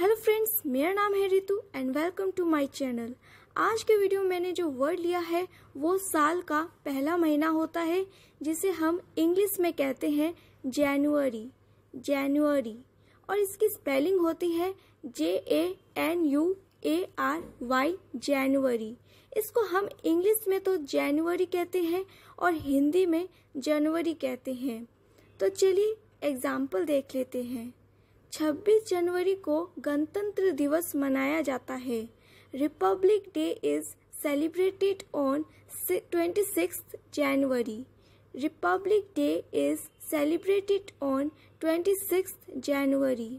hello friends मेरा नाम है Ritu and welcome to my channel आज के वीडियो में मैंने जो वर्ड लिया है वो साल का पहला महीना होता है जिसे हम इंग्लिश में कहते हैं जनवरी जनवरी और इसकी स्पेलिंग होती है J A N U A R Y जनवरी इसको हम इंग्लिश में तो जनवरी कहते हैं और हिंदी में जनवरी कहते हैं तो चलिए एग्जाम्पल देख लेते हैं 26 जनवरी को गणतंत्र दिवस मनाया जाता है republic day is celebrated on 26 January republic day is celebrated on 26 January